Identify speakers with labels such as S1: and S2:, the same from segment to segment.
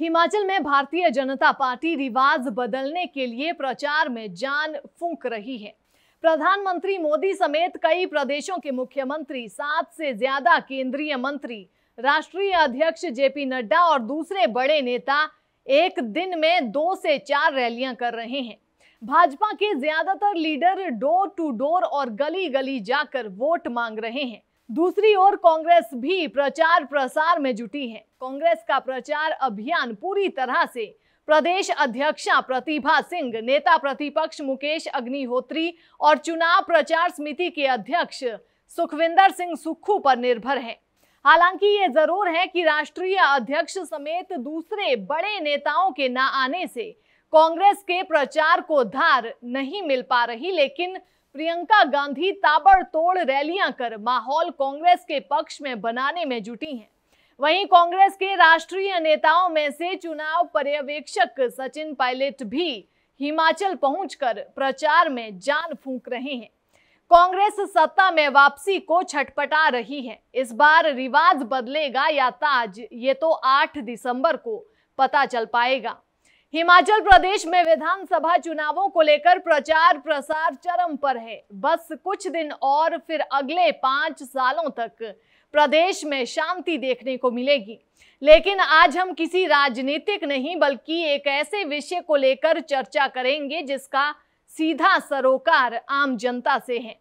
S1: हिमाचल में भारतीय जनता पार्टी रिवाज बदलने के लिए प्रचार में जान फूंक रही है प्रधानमंत्री मोदी समेत कई प्रदेशों के मुख्यमंत्री सात से ज्यादा केंद्रीय मंत्री राष्ट्रीय अध्यक्ष जेपी नड्डा और दूसरे बड़े नेता एक दिन में दो से चार रैलियां कर रहे हैं भाजपा के ज्यादातर लीडर डोर टू डोर और गली गली जाकर वोट मांग रहे हैं दूसरी ओर कांग्रेस भी प्रचार प्रसार में जुटी है कांग्रेस का प्रचार अभियान पूरी तरह से प्रदेश अध्यक्षा प्रतिभा सिंह नेता प्रतिपक्ष मुकेश अग्निहोत्री और चुनाव प्रचार समिति के अध्यक्ष सुखविंदर सिंह सुक्खू पर निर्भर है हालांकि ये जरूर है कि राष्ट्रीय अध्यक्ष समेत दूसरे बड़े नेताओं के न आने से कांग्रेस के प्रचार को धार नहीं मिल पा रही लेकिन प्रियंका गांधी ताबड़तोड़ रैलियां कर माहौल कांग्रेस के पक्ष में बनाने में जुटी हैं वहीं कांग्रेस के राष्ट्रीय नेताओं में से चुनाव पर्यवेक्षक सचिन पायलट भी हिमाचल पहुंचकर प्रचार में जान फूंक रहे हैं कांग्रेस सत्ता में वापसी को छटपटा रही है इस बार रिवाज बदलेगा या ताज ये तो 8 दिसंबर को पता चल पाएगा हिमाचल प्रदेश में विधानसभा चुनावों को लेकर प्रचार प्रसार चरम पर है बस कुछ दिन और फिर अगले पांच सालों तक प्रदेश में शांति देखने को मिलेगी लेकिन आज हम किसी राजनीतिक नहीं बल्कि एक ऐसे विषय को लेकर चर्चा करेंगे जिसका सीधा सरोकार आम जनता से है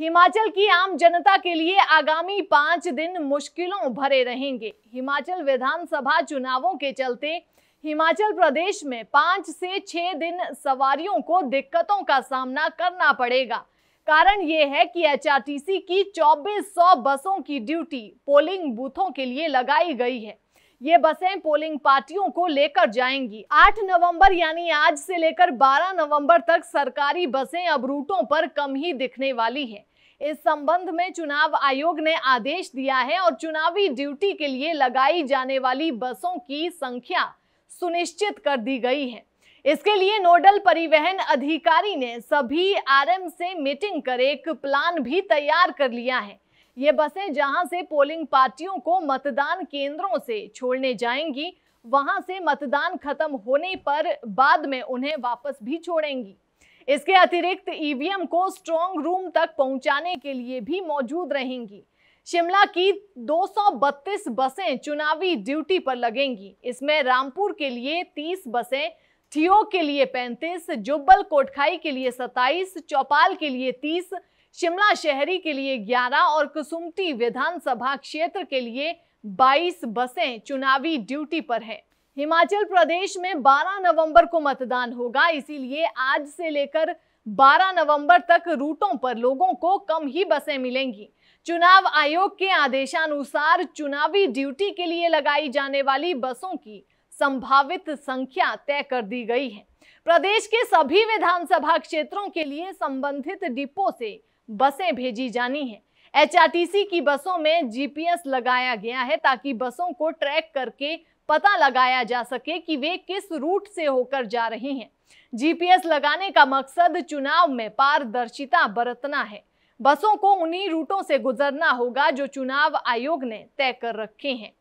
S1: हिमाचल की आम जनता के लिए आगामी पांच दिन मुश्किलों भरे रहेंगे हिमाचल विधानसभा चुनावों के चलते हिमाचल प्रदेश में पाँच से छः दिन सवारियों को दिक्कतों का सामना करना पड़ेगा कारण ये है कि एचआरटीसी की 2400 बसों की ड्यूटी पोलिंग बूथों के लिए लगाई गई है ये बसें पोलिंग पार्टियों को लेकर जाएंगी 8 नवंबर यानी आज से लेकर 12 नवंबर तक सरकारी बसें अब रूटों पर कम ही दिखने वाली हैं इस संबंध में चुनाव आयोग ने आदेश दिया है और चुनावी ड्यूटी के लिए लगाई जाने वाली बसों की संख्या सुनिश्चित कर दी गई है इसके लिए नोडल परिवहन अधिकारी ने सभी आरएम से मीटिंग कर एक प्लान भी तैयार कर लिया है ये बसें जहां से पोलिंग पार्टियों को मतदान केंद्रों से छोड़ने जाएंगी वहां से मतदान खत्म होने पर बाद में उन्हें वापस भी छोड़ेंगी इसके अतिरिक्त ईवीएम को स्ट्रॉन्ग रूम तक पहुंचाने के लिए भी मौजूद रहेंगी शिमला की 232 बसें चुनावी ड्यूटी पर लगेंगी इसमें रामपुर के लिए 30 बसें ठियो के लिए 35, जुब्बल कोटखाई के लिए 27, चौपाल के लिए 30, शिमला शहरी के लिए 11 और कुसुमटी विधानसभा क्षेत्र के लिए 22 बसें चुनावी ड्यूटी पर हैं। हिमाचल प्रदेश में 12 नवंबर को मतदान होगा इसीलिए आज से लेकर 12 नवंबर तक रूटों पर लोगों को कम ही बसें मिलेंगी चुनाव आयोग के आदेशानुसार चुनावी ड्यूटी के लिए लगाई जाने वाली बसों की संभावित संख्या तय कर दी गई है प्रदेश के सभी विधानसभा क्षेत्रों के लिए संबंधित डिपो से बसें भेजी जानी हैं एचआरटीसी की बसों में जीपीएस लगाया गया है ताकि बसों को ट्रैक करके पता लगाया जा सके कि वे किस रूट से होकर जा रहे हैं जीपीएस लगाने का मकसद चुनाव में पारदर्शिता बरतना है बसों को उन्हीं रूटों से गुजरना होगा जो चुनाव आयोग ने तय कर रखे हैं